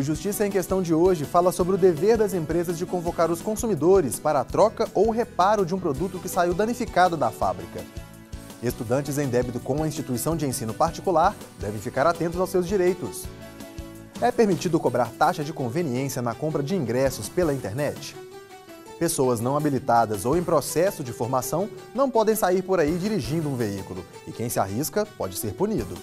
O Justiça em Questão de hoje fala sobre o dever das empresas de convocar os consumidores para a troca ou reparo de um produto que saiu danificado da fábrica. Estudantes em débito com a instituição de ensino particular devem ficar atentos aos seus direitos. É permitido cobrar taxa de conveniência na compra de ingressos pela internet? Pessoas não habilitadas ou em processo de formação não podem sair por aí dirigindo um veículo, e quem se arrisca pode ser punido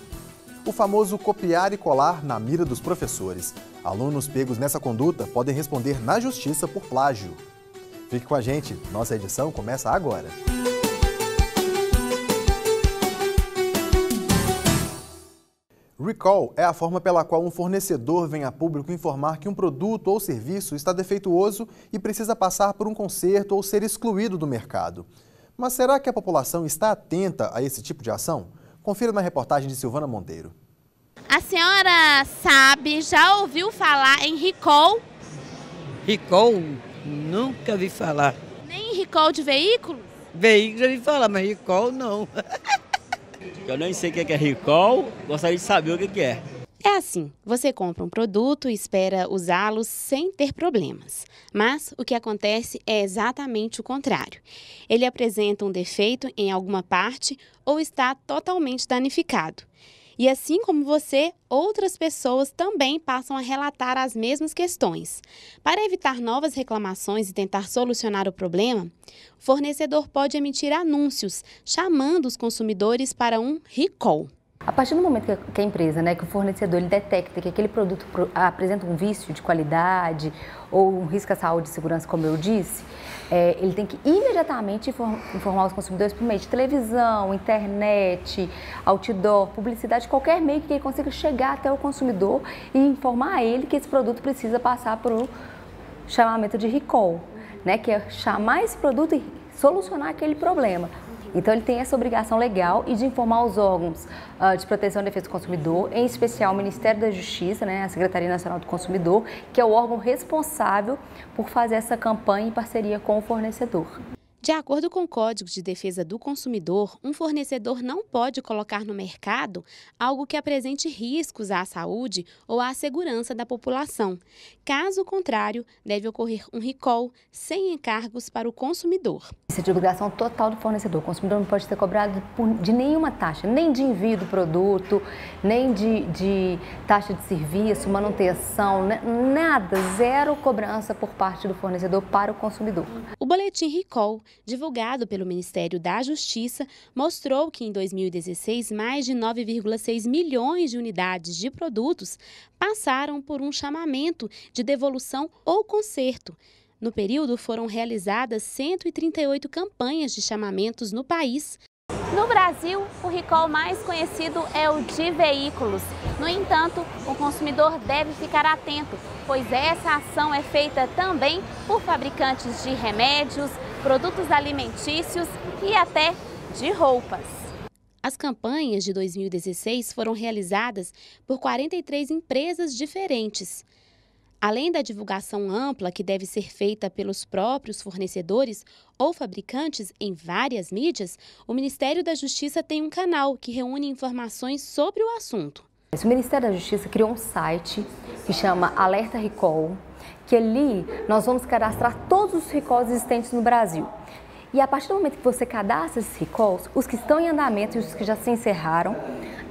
o famoso copiar e colar na mira dos professores. Alunos pegos nessa conduta podem responder na justiça por plágio. Fique com a gente, nossa edição começa agora. Recall é a forma pela qual um fornecedor vem a público informar que um produto ou serviço está defeituoso e precisa passar por um conserto ou ser excluído do mercado. Mas será que a população está atenta a esse tipo de ação? Confira na reportagem de Silvana Monteiro. A senhora sabe, já ouviu falar em Ricol? Ricol? Nunca vi falar. Nem Ricol de veículo? Veículo já vi falar, mas Ricol não. Eu nem sei o é que é Ricol, gostaria de saber o que é. é. É assim, você compra um produto e espera usá-lo sem ter problemas. Mas o que acontece é exatamente o contrário. Ele apresenta um defeito em alguma parte ou está totalmente danificado. E assim como você, outras pessoas também passam a relatar as mesmas questões. Para evitar novas reclamações e tentar solucionar o problema, o fornecedor pode emitir anúncios chamando os consumidores para um recall. A partir do momento que a empresa, né, que o fornecedor ele detecta que aquele produto apresenta um vício de qualidade ou um risco à saúde e segurança, como eu disse, é, ele tem que imediatamente informar os consumidores por meio de televisão, internet, outdoor, publicidade, qualquer meio que ele consiga chegar até o consumidor e informar a ele que esse produto precisa passar por um chamamento de recall, né, que é chamar esse produto e solucionar aquele problema. Então, ele tem essa obrigação legal e de informar os órgãos uh, de proteção e defesa do consumidor, em especial o Ministério da Justiça, né, a Secretaria Nacional do Consumidor, que é o órgão responsável por fazer essa campanha em parceria com o fornecedor. De acordo com o Código de Defesa do Consumidor, um fornecedor não pode colocar no mercado algo que apresente riscos à saúde ou à segurança da população. Caso contrário, deve ocorrer um recall sem encargos para o consumidor. Isso é de obrigação total do fornecedor. O consumidor não pode ser cobrado de nenhuma taxa, nem de envio do produto, nem de, de taxa de serviço, manutenção, né? nada, zero cobrança por parte do fornecedor para o consumidor. O boletim recall divulgado pelo Ministério da Justiça, mostrou que em 2016 mais de 9,6 milhões de unidades de produtos passaram por um chamamento de devolução ou conserto. No período foram realizadas 138 campanhas de chamamentos no país. No Brasil, o recall mais conhecido é o de veículos. No entanto, o consumidor deve ficar atento, pois essa ação é feita também por fabricantes de remédios, produtos alimentícios e até de roupas. As campanhas de 2016 foram realizadas por 43 empresas diferentes. Além da divulgação ampla que deve ser feita pelos próprios fornecedores ou fabricantes em várias mídias, o Ministério da Justiça tem um canal que reúne informações sobre o assunto. O Ministério da Justiça criou um site que chama Alerta Recall, que ali nós vamos cadastrar todos os recalls existentes no Brasil. E a partir do momento que você cadastra esses recalls, os que estão em andamento e os que já se encerraram,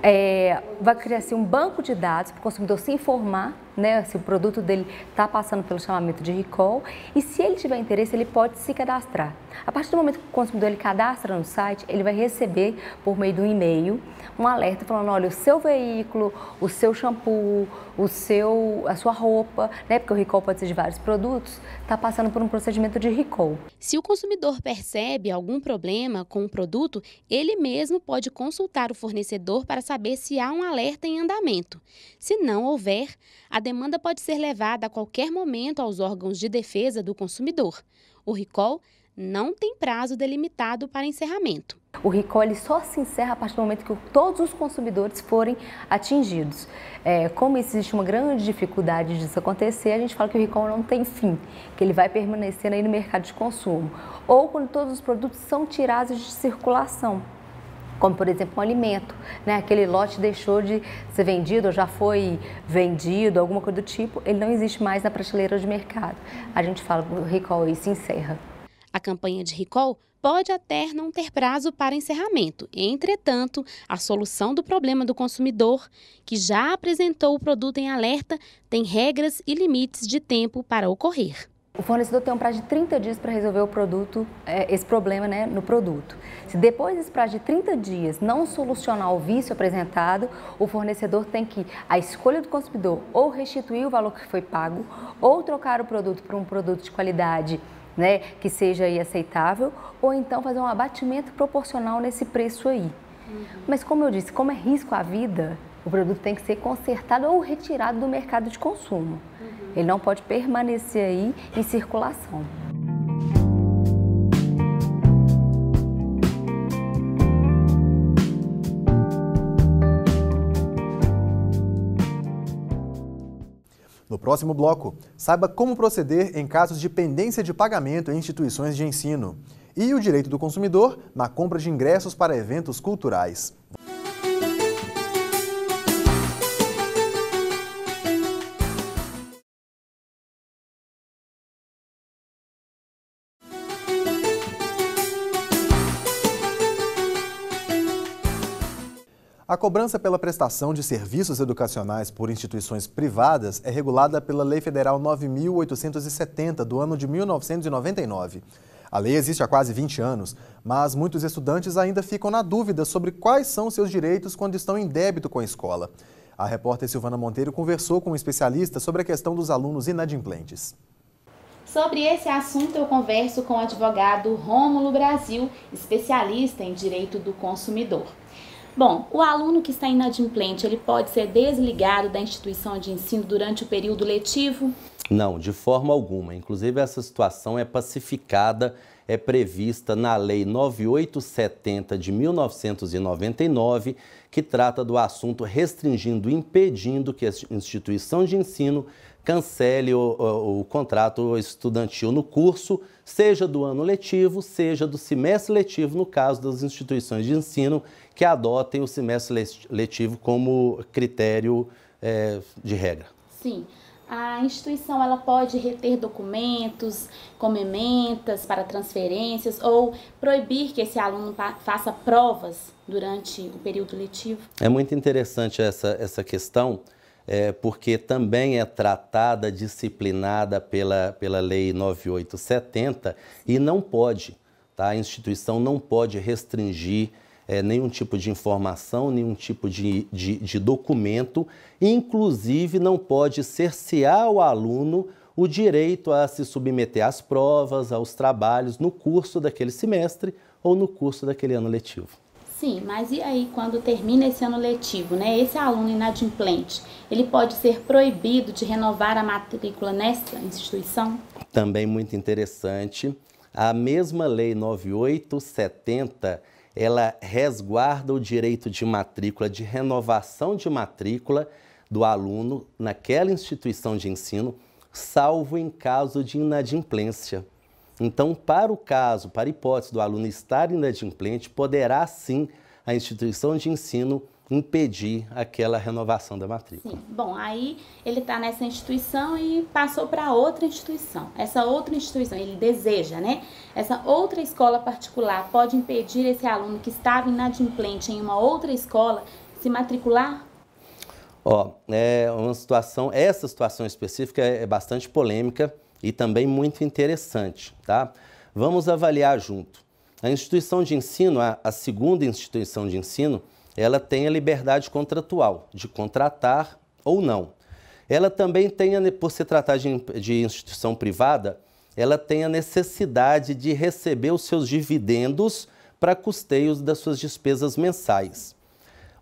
é, vai criar se um banco de dados para o consumidor se informar né, se o produto dele está passando pelo chamamento de recall e se ele tiver interesse, ele pode se cadastrar. A partir do momento que o consumidor ele cadastra no site, ele vai receber por meio de um e-mail um alerta falando, olha, o seu veículo, o seu shampoo, o seu, a sua roupa, né, porque o recall pode ser de vários produtos, está passando por um procedimento de recall. Se o consumidor percebe algum problema com o produto, ele mesmo pode consultar o fornecedor para saber se há um alerta em andamento. Se não houver, a demanda pode ser levada a qualquer momento aos órgãos de defesa do consumidor. O recall não tem prazo delimitado para encerramento. O recall só se encerra a partir do momento que todos os consumidores forem atingidos. É, como existe uma grande dificuldade disso acontecer, a gente fala que o recall não tem fim, que ele vai permanecendo aí no mercado de consumo. Ou quando todos os produtos são tirados de circulação como por exemplo um alimento, né? Aquele lote deixou de ser vendido, ou já foi vendido, alguma coisa do tipo, ele não existe mais na prateleira de mercado. A gente fala que o recall e se encerra. A campanha de recall pode até não ter prazo para encerramento. Entretanto, a solução do problema do consumidor, que já apresentou o produto em alerta, tem regras e limites de tempo para ocorrer. O fornecedor tem um prazo de 30 dias para resolver o produto, é, esse problema né, no produto. Se depois desse prazo de 30 dias não solucionar o vício apresentado, o fornecedor tem que, a escolha do consumidor, ou restituir o valor que foi pago, ou trocar o produto por um produto de qualidade né, que seja aí aceitável, ou então fazer um abatimento proporcional nesse preço aí. Uhum. Mas como eu disse, como é risco à vida, o produto tem que ser consertado ou retirado do mercado de consumo. Uhum. Ele não pode permanecer aí em circulação. No próximo bloco, saiba como proceder em casos de pendência de pagamento em instituições de ensino e o direito do consumidor na compra de ingressos para eventos culturais. A cobrança pela prestação de serviços educacionais por instituições privadas é regulada pela Lei Federal 9.870 do ano de 1999. A lei existe há quase 20 anos, mas muitos estudantes ainda ficam na dúvida sobre quais são seus direitos quando estão em débito com a escola. A repórter Silvana Monteiro conversou com um especialista sobre a questão dos alunos inadimplentes. Sobre esse assunto, eu converso com o advogado Rômulo Brasil, especialista em direito do consumidor. Bom, o aluno que está inadimplente, ele pode ser desligado da instituição de ensino durante o período letivo? Não, de forma alguma. Inclusive, essa situação é pacificada, é prevista na Lei 9870 de 1999, que trata do assunto restringindo, impedindo que a instituição de ensino cancele o, o, o contrato estudantil no curso, seja do ano letivo, seja do semestre letivo, no caso das instituições de ensino que adotem o semestre letivo como critério é, de regra. Sim. A instituição ela pode reter documentos, como ementas para transferências ou proibir que esse aluno faça provas durante o período letivo? É muito interessante essa, essa questão, é, porque também é tratada, disciplinada pela, pela Lei 9870 e não pode, tá? a instituição não pode restringir é, nenhum tipo de informação, nenhum tipo de, de, de documento, inclusive não pode cercear o aluno o direito a se submeter às provas, aos trabalhos no curso daquele semestre ou no curso daquele ano letivo. Sim, mas e aí quando termina esse ano letivo, né? Esse aluno inadimplente, ele pode ser proibido de renovar a matrícula nessa instituição? Também muito interessante. A mesma lei 9870 ela resguarda o direito de matrícula, de renovação de matrícula do aluno naquela instituição de ensino, salvo em caso de inadimplência. Então, para o caso, para a hipótese do aluno estar inadimplente, poderá sim a instituição de ensino impedir aquela renovação da matrícula. Sim. Bom, aí ele está nessa instituição e passou para outra instituição. Essa outra instituição, ele deseja, né? Essa outra escola particular pode impedir esse aluno que estava inadimplente em uma outra escola se matricular? Ó, é uma situação, essa situação específica é, é bastante polêmica e também muito interessante, tá? Vamos avaliar junto. A instituição de ensino, a segunda instituição de ensino, ela tem a liberdade contratual de contratar ou não. Ela também tem, por se tratar de, de instituição privada, ela tem a necessidade de receber os seus dividendos para custeios das suas despesas mensais.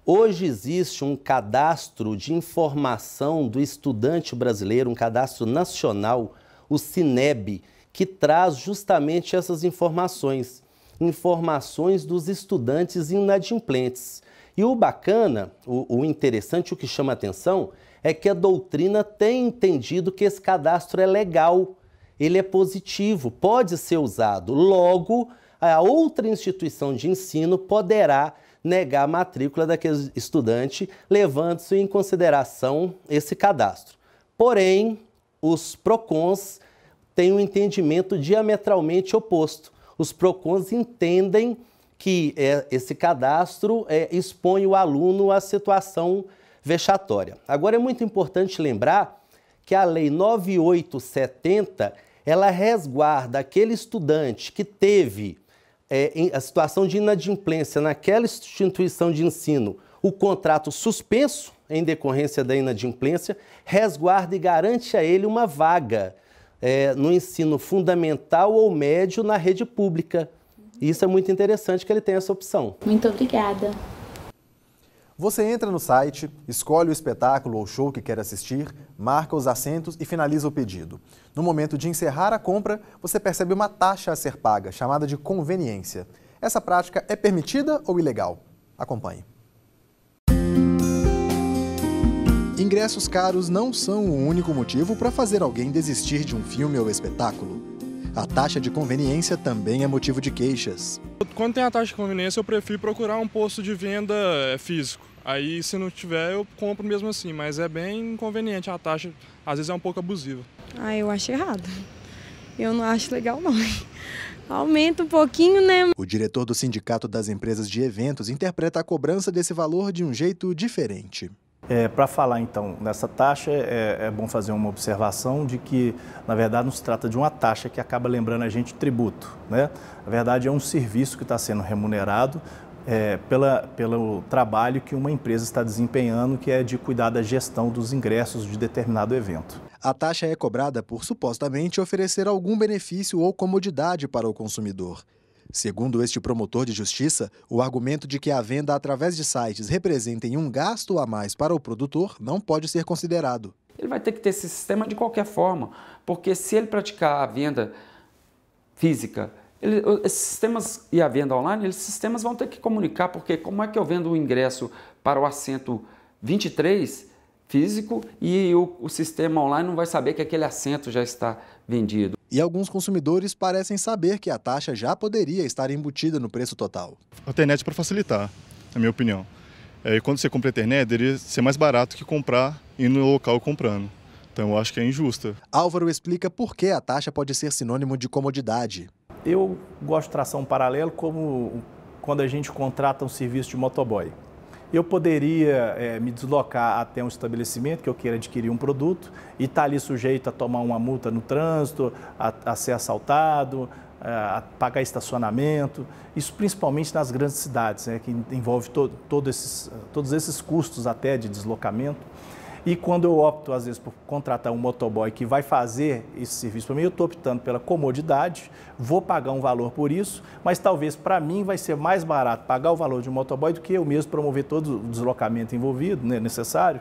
Hoje existe um cadastro de informação do estudante brasileiro, um cadastro nacional, o Cineb, que traz justamente essas informações, informações dos estudantes inadimplentes. E o bacana, o, o interessante, o que chama atenção é que a doutrina tem entendido que esse cadastro é legal, ele é positivo, pode ser usado. Logo, a outra instituição de ensino poderá negar a matrícula daquele estudante, levando-se em consideração esse cadastro. Porém, os PROCONs têm um entendimento diametralmente oposto. Os PROCONs entendem que é, esse cadastro é, expõe o aluno à situação vexatória. Agora é muito importante lembrar que a Lei 9870 ela resguarda aquele estudante que teve é, a situação de inadimplência naquela instituição de ensino, o contrato suspenso em decorrência da inadimplência, resguarda e garante a ele uma vaga é, no ensino fundamental ou médio na rede pública. E isso é muito interessante que ele tenha essa opção. Muito obrigada. Você entra no site, escolhe o espetáculo ou show que quer assistir, marca os assentos e finaliza o pedido. No momento de encerrar a compra, você percebe uma taxa a ser paga, chamada de conveniência. Essa prática é permitida ou ilegal? Acompanhe. Ingressos caros não são o único motivo para fazer alguém desistir de um filme ou espetáculo. A taxa de conveniência também é motivo de queixas. Quando tem a taxa de conveniência, eu prefiro procurar um posto de venda é, físico. Aí, se não tiver, eu compro mesmo assim, mas é bem inconveniente a taxa, às vezes é um pouco abusiva. Ah, eu acho errado. Eu não acho legal, não. Aumenta um pouquinho, né? O diretor do Sindicato das Empresas de Eventos interpreta a cobrança desse valor de um jeito diferente. É, Para falar então nessa taxa, é, é, é, bom fazer uma observação de que, na verdade, não se trata de uma taxa que acaba lembrando a gente tributo. Né? Na verdade, é um serviço que está sendo remunerado é, pela, pelo trabalho que uma empresa está desempenhando, que é de cuidar da gestão dos ingressos de determinado evento. A taxa é cobrada por supostamente oferecer algum benefício ou comodidade para o consumidor. Segundo este promotor de justiça, o argumento de que a venda através de sites representem um gasto a mais para o produtor não pode ser considerado. Ele vai ter que ter esse sistema de qualquer forma, porque se ele praticar a venda física, ele, esses sistemas e a venda online, esses sistemas vão ter que comunicar, porque como é que eu vendo o ingresso para o assento 23 físico e o, o sistema online não vai saber que aquele assento já está vendido? E alguns consumidores parecem saber que a taxa já poderia estar embutida no preço total. A internet é para facilitar, na minha opinião. É, e quando você compra a internet, deveria ser mais barato que comprar indo no local comprando. Então eu acho que é injusta. Álvaro explica por que a taxa pode ser sinônimo de comodidade. Eu gosto de tração paralelo como quando a gente contrata um serviço de motoboy eu poderia é, me deslocar até um estabelecimento que eu queira adquirir um produto e estar tá ali sujeito a tomar uma multa no trânsito, a, a ser assaltado, a pagar estacionamento, isso principalmente nas grandes cidades, né, que envolve to, todo esses, todos esses custos até de deslocamento. E quando eu opto, às vezes, por contratar um motoboy que vai fazer esse serviço para mim, eu estou optando pela comodidade, vou pagar um valor por isso, mas talvez para mim vai ser mais barato pagar o valor de um motoboy do que eu mesmo promover todo o deslocamento envolvido, né, necessário,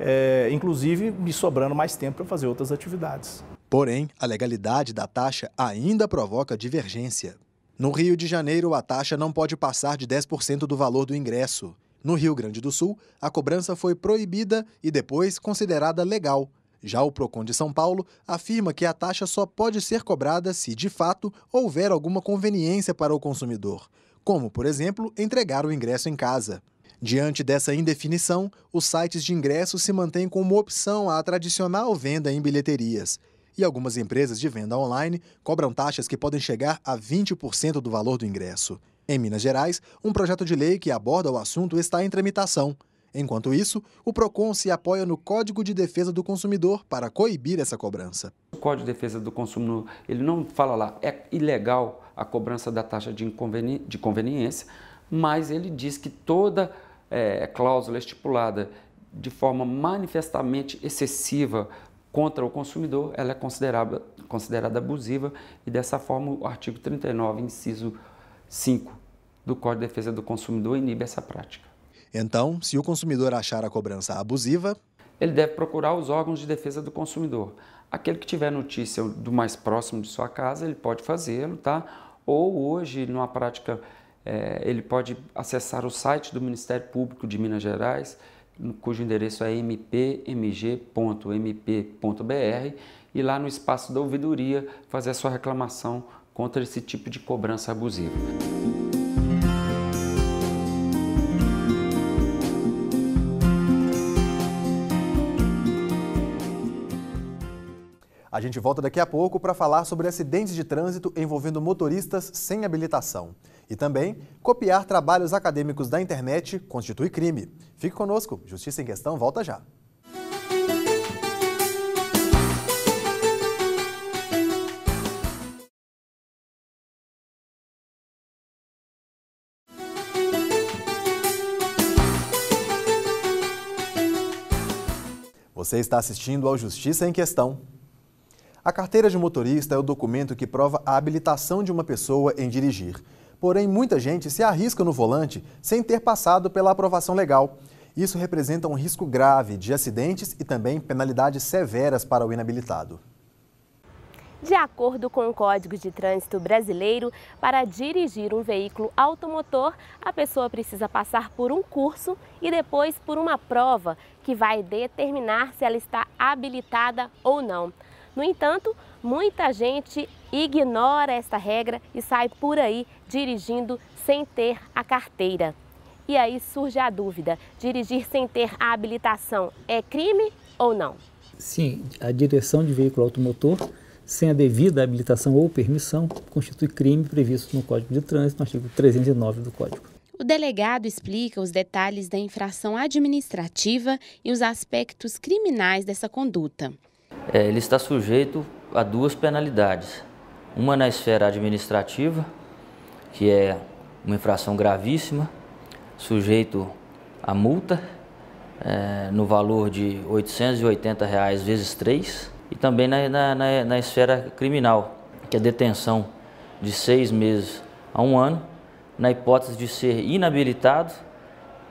é, inclusive me sobrando mais tempo para fazer outras atividades. Porém, a legalidade da taxa ainda provoca divergência. No Rio de Janeiro, a taxa não pode passar de 10% do valor do ingresso. No Rio Grande do Sul, a cobrança foi proibida e depois considerada legal. Já o Procon de São Paulo afirma que a taxa só pode ser cobrada se, de fato, houver alguma conveniência para o consumidor, como, por exemplo, entregar o ingresso em casa. Diante dessa indefinição, os sites de ingressos se mantêm como opção à tradicional venda em bilheterias. E algumas empresas de venda online cobram taxas que podem chegar a 20% do valor do ingresso. Em Minas Gerais, um projeto de lei que aborda o assunto está em tramitação. Enquanto isso, o PROCON se apoia no Código de Defesa do Consumidor para coibir essa cobrança. O Código de Defesa do Consumidor, ele não fala lá, é ilegal a cobrança da taxa de, inconveni de conveniência, mas ele diz que toda é, cláusula estipulada de forma manifestamente excessiva contra o consumidor, ela é considerada, considerada abusiva e dessa forma o artigo 39, inciso 5 do Código de Defesa do Consumidor inibe essa prática. Então, se o consumidor achar a cobrança abusiva, ele deve procurar os órgãos de defesa do consumidor. Aquele que tiver notícia do mais próximo de sua casa, ele pode fazê-lo, tá? Ou hoje, numa prática, é, ele pode acessar o site do Ministério Público de Minas Gerais, cujo endereço é mpmg.mp.br, e lá no espaço da ouvidoria fazer a sua reclamação contra esse tipo de cobrança abusiva. A gente volta daqui a pouco para falar sobre acidentes de trânsito envolvendo motoristas sem habilitação. E também, copiar trabalhos acadêmicos da internet constitui crime. Fique conosco, Justiça em Questão volta já. Você está assistindo ao Justiça em Questão. A carteira de motorista é o documento que prova a habilitação de uma pessoa em dirigir. Porém, muita gente se arrisca no volante sem ter passado pela aprovação legal. Isso representa um risco grave de acidentes e também penalidades severas para o inabilitado. De acordo com o Código de Trânsito Brasileiro, para dirigir um veículo automotor, a pessoa precisa passar por um curso e depois por uma prova que vai determinar se ela está habilitada ou não. No entanto, muita gente ignora esta regra e sai por aí dirigindo sem ter a carteira. E aí surge a dúvida: dirigir sem ter a habilitação é crime ou não? Sim, a direção de veículo automotor sem a devida habilitação ou permissão constitui crime previsto no Código de Trânsito, no artigo 309 do Código. O delegado explica os detalhes da infração administrativa e os aspectos criminais dessa conduta. É, ele está sujeito a duas penalidades. Uma na esfera administrativa, que é uma infração gravíssima, sujeito a multa é, no valor de R$ 880 reais vezes 3, e também na, na, na esfera criminal, que é detenção de seis meses a um ano, na hipótese de ser inabilitado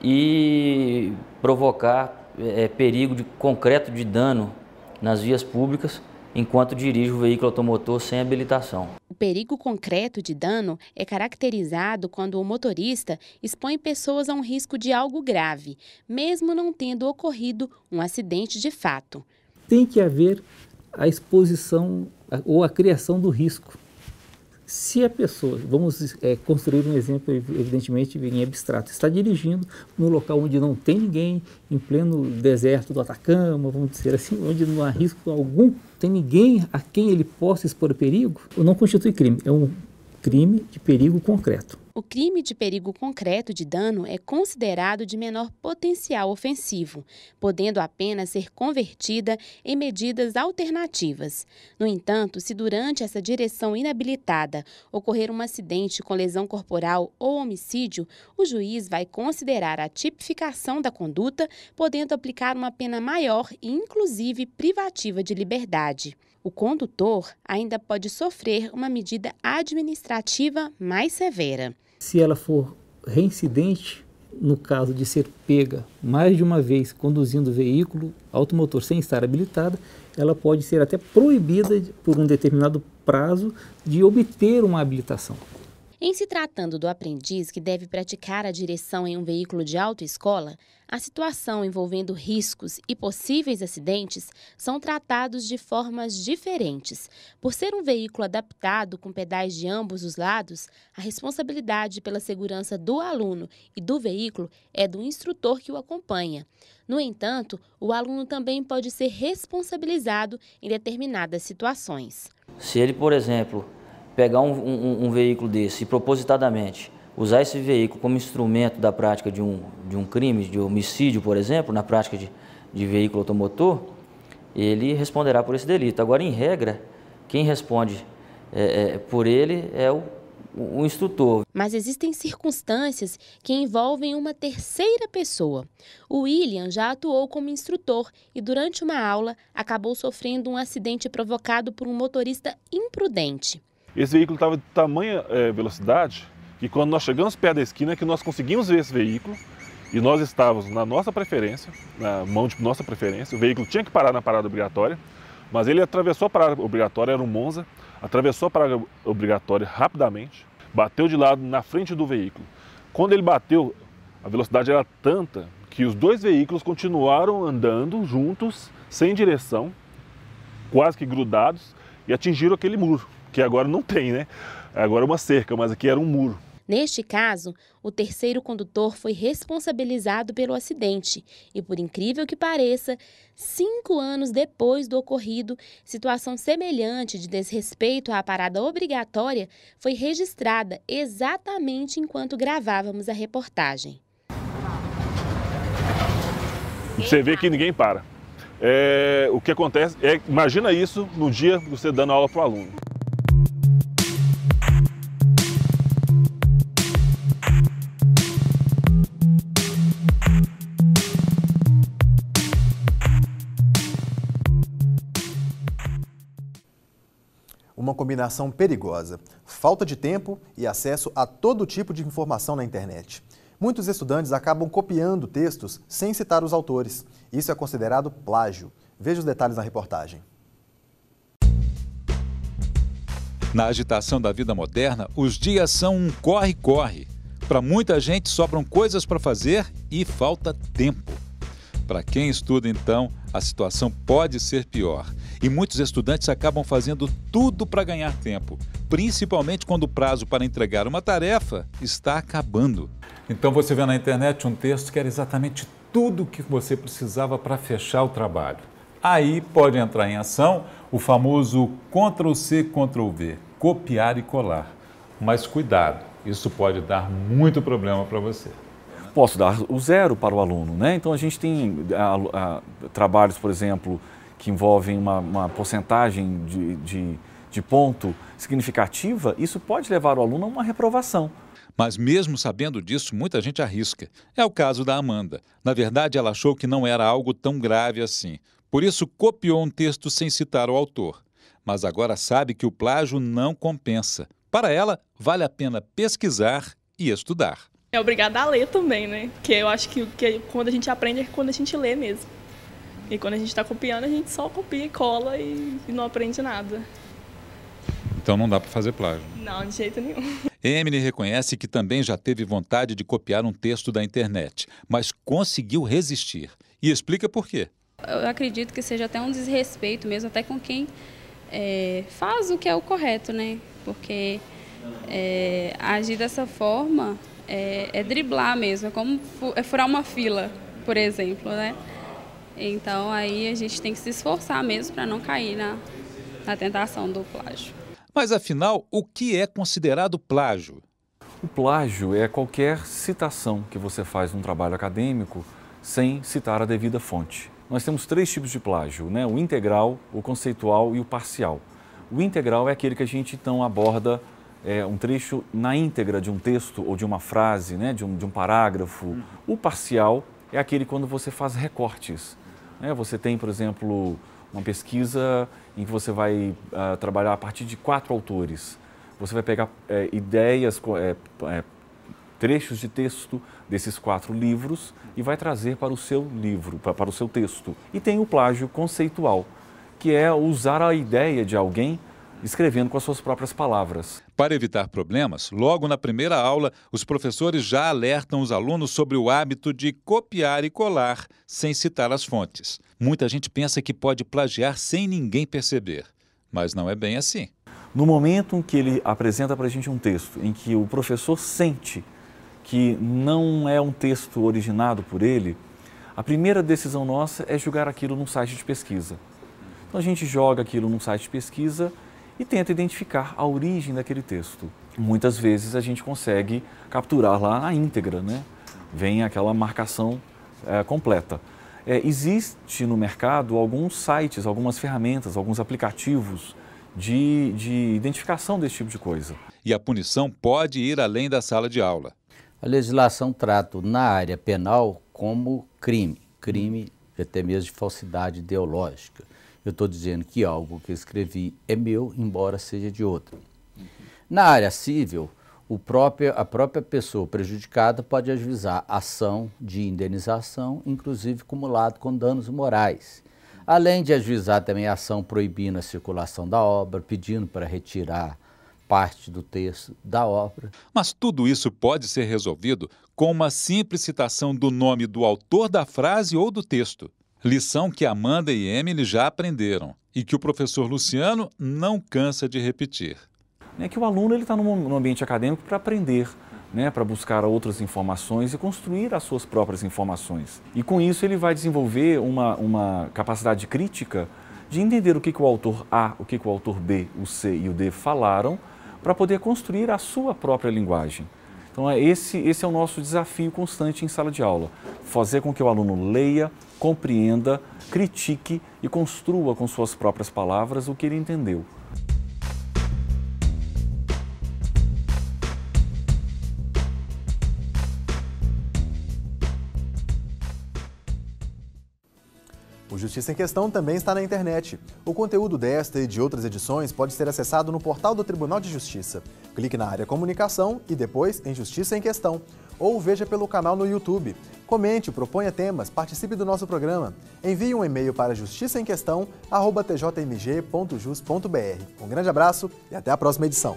e provocar é, perigo de, concreto de dano nas vias públicas enquanto dirige o veículo automotor sem habilitação. O perigo concreto de dano é caracterizado quando o motorista expõe pessoas a um risco de algo grave, mesmo não tendo ocorrido um acidente de fato. Tem que haver a exposição ou a criação do risco. Se a pessoa, vamos é, construir um exemplo, evidentemente, em abstrato, está dirigindo num local onde não tem ninguém, em pleno deserto do Atacama, vamos dizer assim, onde não há risco algum, tem ninguém a quem ele possa expor perigo, não constitui crime. É um crime de perigo concreto. O crime de perigo concreto de dano é considerado de menor potencial ofensivo, podendo a pena ser convertida em medidas alternativas. No entanto, se durante essa direção inabilitada ocorrer um acidente com lesão corporal ou homicídio, o juiz vai considerar a tipificação da conduta, podendo aplicar uma pena maior e, inclusive, privativa de liberdade. O condutor ainda pode sofrer uma medida administrativa mais severa. Se ela for reincidente, no caso de ser pega mais de uma vez conduzindo veículo automotor sem estar habilitada, ela pode ser até proibida por um determinado prazo de obter uma habilitação. Em se tratando do aprendiz que deve praticar a direção em um veículo de autoescola, a situação envolvendo riscos e possíveis acidentes são tratados de formas diferentes. Por ser um veículo adaptado com pedais de ambos os lados, a responsabilidade pela segurança do aluno e do veículo é do instrutor que o acompanha. No entanto, o aluno também pode ser responsabilizado em determinadas situações. Se ele, por exemplo, pegar um, um, um veículo desse e propositadamente usar esse veículo como instrumento da prática de um, de um crime, de homicídio, por exemplo, na prática de, de veículo automotor, ele responderá por esse delito. Agora, em regra, quem responde é, é, por ele é o, o instrutor. Mas existem circunstâncias que envolvem uma terceira pessoa. O William já atuou como instrutor e, durante uma aula, acabou sofrendo um acidente provocado por um motorista imprudente. Esse veículo estava de tamanha é, velocidade que quando nós chegamos perto da esquina é que nós conseguimos ver esse veículo e nós estávamos na nossa preferência, na mão de nossa preferência. O veículo tinha que parar na parada obrigatória, mas ele atravessou a parada obrigatória, era um Monza, atravessou a parada obrigatória rapidamente, bateu de lado na frente do veículo. Quando ele bateu, a velocidade era tanta que os dois veículos continuaram andando juntos, sem direção, quase que grudados, e atingiram aquele muro que agora não tem, né? Agora é uma cerca, mas aqui era um muro. Neste caso, o terceiro condutor foi responsabilizado pelo acidente e, por incrível que pareça, cinco anos depois do ocorrido, situação semelhante de desrespeito à parada obrigatória foi registrada exatamente enquanto gravávamos a reportagem. Você vê que ninguém para. É, o que acontece é, imagina isso no dia você dando aula para o aluno. uma combinação perigosa: falta de tempo e acesso a todo tipo de informação na internet. Muitos estudantes acabam copiando textos sem citar os autores. Isso é considerado plágio. Veja os detalhes na reportagem. Na agitação da vida moderna, os dias são um corre-corre. Para muita gente, sobram coisas para fazer e falta tempo. Para quem estuda, então, a situação pode ser pior. E muitos estudantes acabam fazendo tudo para ganhar tempo, principalmente quando o prazo para entregar uma tarefa está acabando. Então você vê na internet um texto que era exatamente tudo o que você precisava para fechar o trabalho. Aí pode entrar em ação o famoso Ctrl+C, Ctrl+V, copiar e colar. Mas cuidado, isso pode dar muito problema para você posso dar o zero para o aluno. Né? Então, a gente tem a, ah, a, ah, trabalhos, por exemplo, que envolvem uma, uma porcentagem de, de, de ponto significativa, isso pode levar o aluno a uma reprovação. Mas mesmo sabendo disso, muita gente arrisca. É o caso da Amanda. Na verdade, ela achou que não era algo tão grave assim. Por isso, copiou um texto sem citar o autor. Mas agora sabe que o plágio não compensa. Para ela, vale a pena pesquisar e estudar. É obrigada a ler também, né? Porque eu acho que, que quando a gente aprende é quando a gente lê mesmo. E quando a gente está copiando, a gente só copia e cola e, e não aprende nada. Então não dá para fazer plágio. Não, de jeito nenhum. Emily reconhece que também já teve vontade de copiar um texto da internet, mas conseguiu resistir. E explica por quê. Eu acredito que seja até um desrespeito mesmo, até com quem é, faz o que é o correto, né? Porque é, agir dessa forma é, é driblar mesmo, é como é furar uma fila, por exemplo, né? Então aí a gente tem que se esforçar mesmo para não cair na, na tentação do plágio. Mas afinal, o que é considerado plágio? O plágio é qualquer citação que você faz num trabalho acadêmico sem citar a devida fonte. Nós temos três tipos de plágio, né? o integral, o conceitual e o parcial. O integral é aquele que a gente então aborda é, um trecho na íntegra de um texto ou de uma frase, né, de, um, de um parágrafo. Hum. O parcial é aquele quando você faz recortes. Né? Você tem, por exemplo, uma pesquisa em que você vai uh, trabalhar a partir de quatro autores. Você vai pegar é, ideias, é, é, trechos de texto desses quatro livros e vai trazer para o seu livro, para, para o seu texto. E tem o plágio conceitual, que é usar a ideia de alguém escrevendo com as suas próprias palavras. Para evitar problemas, logo na primeira aula, os professores já alertam os alunos sobre o hábito de copiar e colar sem citar as fontes. Muita gente pensa que pode plagiar sem ninguém perceber, mas não é bem assim. No momento em que ele apresenta para a gente um texto em que o professor sente que não é um texto originado por ele, a primeira decisão nossa é jogar aquilo num site de pesquisa. Então a gente joga aquilo num site de pesquisa e tenta identificar a origem daquele texto. Muitas vezes a gente consegue capturar lá a íntegra, né? vem aquela marcação é, completa. É, existe no mercado alguns sites, algumas ferramentas, alguns aplicativos de, de identificação desse tipo de coisa. E a punição pode ir além da sala de aula. A legislação trata na área penal como crime, crime até mesmo de falsidade ideológica. Eu estou dizendo que algo que eu escrevi é meu, embora seja de outro. Na área civil, próprio, a própria pessoa prejudicada pode ajuizar ação de indenização, inclusive cumulado com danos morais. Além de ajuizar também ação proibindo a circulação da obra, pedindo para retirar parte do texto da obra. Mas tudo isso pode ser resolvido com uma simples citação do nome do autor da frase ou do texto lição que Amanda e Emily já aprenderam e que o professor Luciano não cansa de repetir. É que o aluno está no ambiente acadêmico para aprender, né, para buscar outras informações e construir as suas próprias informações. E com isso ele vai desenvolver uma, uma capacidade crítica de entender o que, que o autor A, o que, que o autor B, o C e o D falaram, para poder construir a sua própria linguagem. Então, é esse, esse é o nosso desafio constante em sala de aula: fazer com que o aluno leia, compreenda, critique e construa com suas próprias palavras o que ele entendeu. O Justiça em Questão também está na internet. O conteúdo desta e de outras edições pode ser acessado no portal do Tribunal de Justiça. Clique na área Comunicação e depois em Justiça em Questão ou veja pelo canal no YouTube. Comente, proponha temas, participe do nosso programa. Envie um e-mail para justiçaemquestão.tjmg.jus.br. Um grande abraço e até a próxima edição.